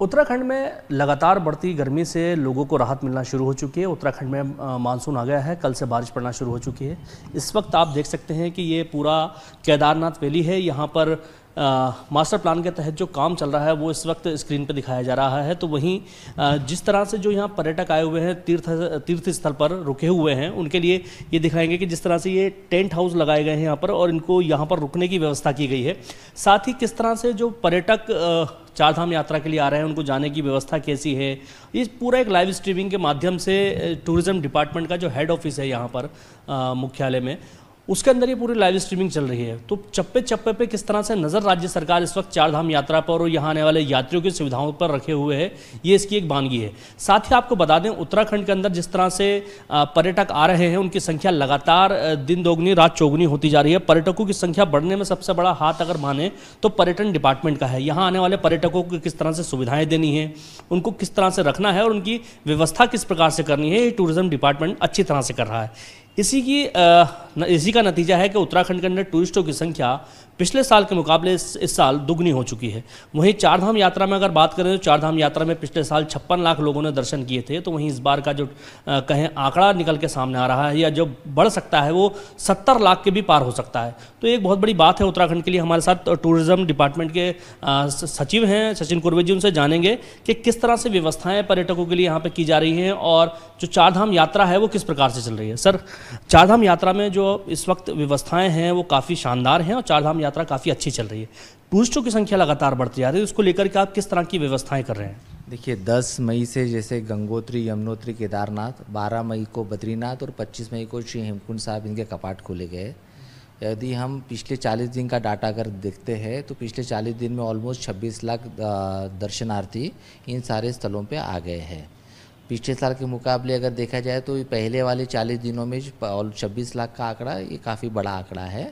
उत्तराखंड में लगातार बढ़ती गर्मी से लोगों को राहत मिलना शुरू हो चुकी है उत्तराखंड में मानसून आ गया है कल से बारिश पड़ना शुरू हो चुकी है इस वक्त आप देख सकते हैं कि ये पूरा केदारनाथ वैली है यहाँ पर मास्टर प्लान के तहत जो काम चल रहा है वो इस वक्त स्क्रीन पर दिखाया जा रहा है तो वहीं जिस तरह से जो यहाँ पर्यटक आए हुए हैं तीर्थ तीर्थ स्थल पर रुके हुए हैं उनके लिए ये दिखाएंगे कि जिस तरह से ये टेंट हाउस लगाए गए हैं यहाँ पर और इनको यहाँ पर रुकने की व्यवस्था की गई है साथ ही किस तरह से जो पर्यटक चार धाम यात्रा के लिए आ रहे हैं उनको जाने की व्यवस्था कैसी है ये पूरा एक लाइव स्ट्रीमिंग के माध्यम से टूरिज्म डिपार्टमेंट का जो हेड ऑफिस है यहाँ पर मुख्यालय में उसके अंदर ये पूरी लाइव स्ट्रीमिंग चल रही है तो चप्पे चप्पे पे किस तरह से नज़र राज्य सरकार इस वक्त चार धाम यात्रा पर और यहाँ आने वाले यात्रियों की सुविधाओं पर रखे हुए है ये इसकी एक बानगी है साथ ही आपको बता दें उत्तराखंड के अंदर जिस तरह से पर्यटक आ रहे हैं उनकी संख्या लगातार दिन दोगुनी रात चौगुनी होती जा रही है पर्यटकों की संख्या बढ़ने में सबसे बड़ा हाथ अगर माने तो पर्यटन डिपार्टमेंट का है यहाँ आने वाले पर्यटकों को किस तरह से सुविधाएं देनी है उनको किस तरह से रखना है और उनकी व्यवस्था किस प्रकार से करनी है ये टूरिज्म डिपार्टमेंट अच्छी तरह से कर रहा है इसी की इसी का नतीजा है कि उत्तराखंड के अंदर टूरिस्टों की संख्या पिछले साल के मुकाबले इस, इस साल दुगनी हो चुकी है वहीं चारधाम यात्रा में अगर बात करें तो चारधाम यात्रा में पिछले साल छप्पन लाख लोगों ने दर्शन किए थे तो वहीं इस बार का जो कहें आंकड़ा निकल के सामने आ रहा है या जो बढ़ सकता है वो सत्तर लाख के भी पार हो सकता है तो एक बहुत बड़ी बात है उत्तराखंड के लिए हमारे साथ टूरिज़्म डिपार्टमेंट के सचिव हैं सचिन कुर्वे जी उनसे जानेंगे कि किस तरह से व्यवस्थाएँ पर्यटकों के लिए यहाँ पर की जा रही हैं और जो चारधाम यात्रा है वो किस प्रकार से चल रही है सर चारधाम यात्रा में जो इस वक्त व्यवस्थाएँ हैं वो काफ़ी शानदार हैं और चारधाम यात्रा काफ़ी अच्छी चल रही है टूरिस्टों की संख्या लगातार बढ़ती जा रही है उसको लेकर के आप किस तरह की व्यवस्थाएं कर रहे हैं देखिए 10 मई से जैसे गंगोत्री यमुनोत्री केदारनाथ 12 मई को बद्रीनाथ और 25 मई को श्री हेमकुंड साहब इनके कपाट खोले गए यदि हम पिछले 40 दिन का डाटा अगर देखते हैं तो पिछले 40 दिन में ऑलमोस्ट 26 लाख दर्शनार्थी इन सारे स्थलों पे आ गए हैं पिछले साल के मुकाबले अगर देखा जाए तो पहले वाले 40 दिनों में छब्बीस लाख का आंकड़ा ये काफ़ी बड़ा आंकड़ा है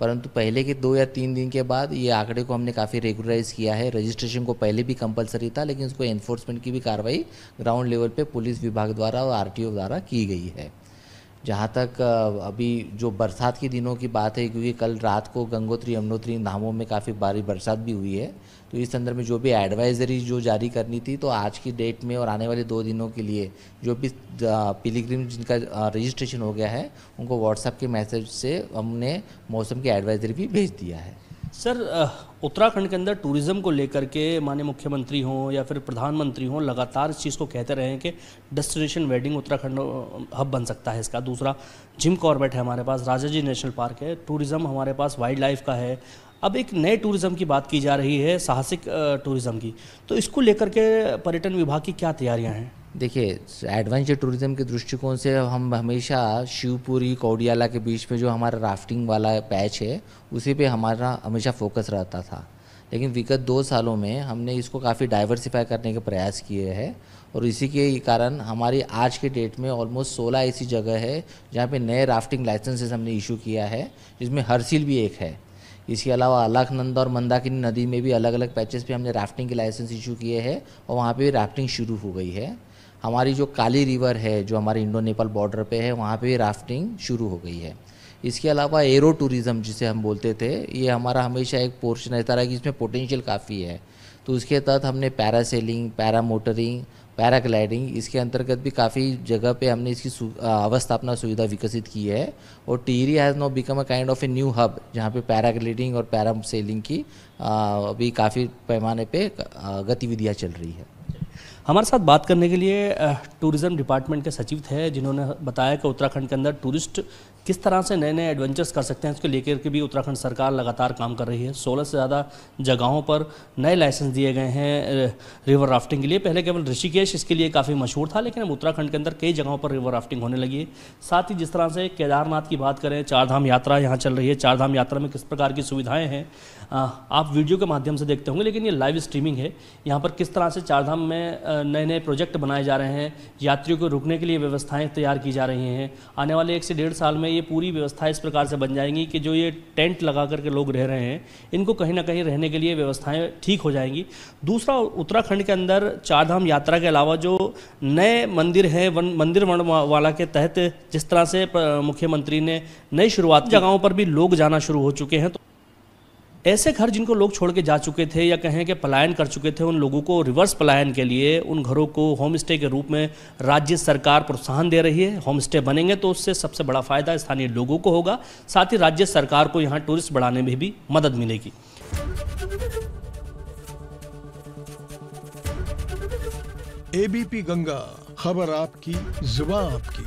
परंतु पहले के दो या तीन दिन के बाद ये आंकड़े को हमने काफ़ी रेगुलराइज किया है रजिस्ट्रेशन को पहले भी कंपलसरी था लेकिन उसको एन्फोर्समेंट की भी कार्रवाई ग्राउंड लेवल पे पुलिस विभाग द्वारा और आरटीओ द्वारा की गई है जहाँ तक अभी जो बरसात के दिनों की बात है क्योंकि कल रात को गंगोत्री यमुनोत्री धामों में काफ़ी भारी बरसात भी हुई है तो इस संदर्भ में जो भी एडवाइजरी जो जारी करनी थी तो आज की डेट में और आने वाले दो दिनों के लिए जो भी पिलीग्रीम जिनका रजिस्ट्रेशन हो गया है उनको व्हाट्सएप के मैसेज से हमने मौसम की एडवाइजरी भी भेज दिया है सर उत्तराखंड के अंदर टूरिज़्म को लेकर के माने मुख्यमंत्री हों या फिर प्रधानमंत्री हों लगातार इस चीज़ को कहते रहे हैं कि डेस्टिनेशन वेडिंग उत्तराखंड हब बन सकता है इसका दूसरा जिम कॉर्बेट है हमारे पास राजा जी नेशनल पार्क है टूरिज़्म हमारे पास वाइल्ड लाइफ का है अब एक नए टूरिज़्म की बात की जा रही है साहसिक टूरिज़्म की तो इसको लेकर के पर्यटन विभाग की क्या तैयारियाँ हैं देखिए एडवेंचर टूरिज्म के दृष्टिकोण से हम हमेशा शिवपुरी कौडियाला के बीच में जो हमारा राफ्टिंग वाला पैच है उसी पे हमारा हमेशा फोकस रहता था लेकिन विगत दो सालों में हमने इसको काफ़ी डाइवर्सिफाई करने के प्रयास किए हैं और इसी के कारण हमारी आज के डेट में ऑलमोस्ट सोलह ऐसी जगह है जहाँ पे नए राफ्टिंग लाइसेंसेस हमने इशू किया है जिसमें हरसिल भी एक है इसके अलावा अलखनंदा और मंदाकिनी नदी में भी अलग अलग पैचेस पे हमने राफ्टिंग के लाइसेंस इशू किए हैं और वहाँ पे राफ्टिंग शुरू हो गई है हमारी जो काली रिवर है जो हमारे इंडो नेपाल बॉर्डर पे है वहाँ पे राफ्टिंग शुरू हो गई है इसके अलावा एरो टूरिज़्म जिसे हम बोलते थे ये हमारा हमेशा एक पोर्शन रहता रहा कि इसमें पोटेंशियल काफ़ी है तो उसके तहत हमने पैरासेलिंग पैरा मोटरिंग पैराग्लाइडिंग इसके अंतर्गत भी काफ़ी जगह पे हमने इसकी अवस्थापना सुविधा विकसित की है और Tehri has now become a kind of a new hub जहाँ पे पैराग्लाइडिंग और पैरा सेलिंग की अभी काफ़ी पैमाने पे गतिविधियाँ चल रही है हमारे साथ बात करने के लिए टूरिज़्म डिपार्टमेंट के सचिव थे जिन्होंने बताया कि उत्तराखंड के अंदर टूरिस्ट किस तरह से नए नए एडवेंचर्स कर सकते हैं इसको लेकर के भी उत्तराखंड सरकार लगातार काम कर रही है सोलह से ज़्यादा जगहों पर नए लाइसेंस दिए गए हैं रिवर राफ्टिंग के लिए पहले केवल ऋषिकेश इसके लिए काफ़ी मशहूर था लेकिन अब उत्तराखंड के अंदर कई जगहों पर रिवर राफ्टिंग होने लगी है साथ ही जिस तरह से केदारनाथ की बात करें चारधाम यात्रा यहाँ चल रही है चारधाम यात्रा में किस प्रकार की सुविधाएँ हैं आप वीडियो के माध्यम से देखते होंगे लेकिन ये लाइव स्ट्रीमिंग है यहाँ पर किस तरह से चारधाम में नए नए प्रोजेक्ट बनाए जा रहे हैं यात्रियों को रुकने के लिए व्यवस्थाएं तैयार की जा रही हैं आने वाले एक से डेढ़ साल में ये पूरी व्यवस्था इस प्रकार से बन जाएंगी कि जो ये टेंट लगा करके लोग रह रहे हैं इनको कहीं ना कहीं रहने के लिए व्यवस्थाएँ ठीक हो जाएंगी दूसरा उत्तराखंड के अंदर चारधाम यात्रा के अलावा जो नए मंदिर हैं वन मंदिर वाला के तहत जिस तरह से मुख्यमंत्री ने नई शुरुआत जगहों पर भी लोग जाना शुरू हो चुके हैं तो ऐसे घर जिनको लोग छोड़ के जा चुके थे या कहें कि पलायन कर चुके थे उन लोगों को रिवर्स पलायन के लिए उन घरों को होम स्टे के रूप में राज्य सरकार प्रोत्साहन दे रही है होम स्टे बनेंगे तो उससे सबसे बड़ा फ़ायदा स्थानीय लोगों को होगा साथ ही राज्य सरकार को यहाँ टूरिस्ट बढ़ाने में भी मदद मिलेगी एबीपी गंगा खबर आपकी जुबा आपकी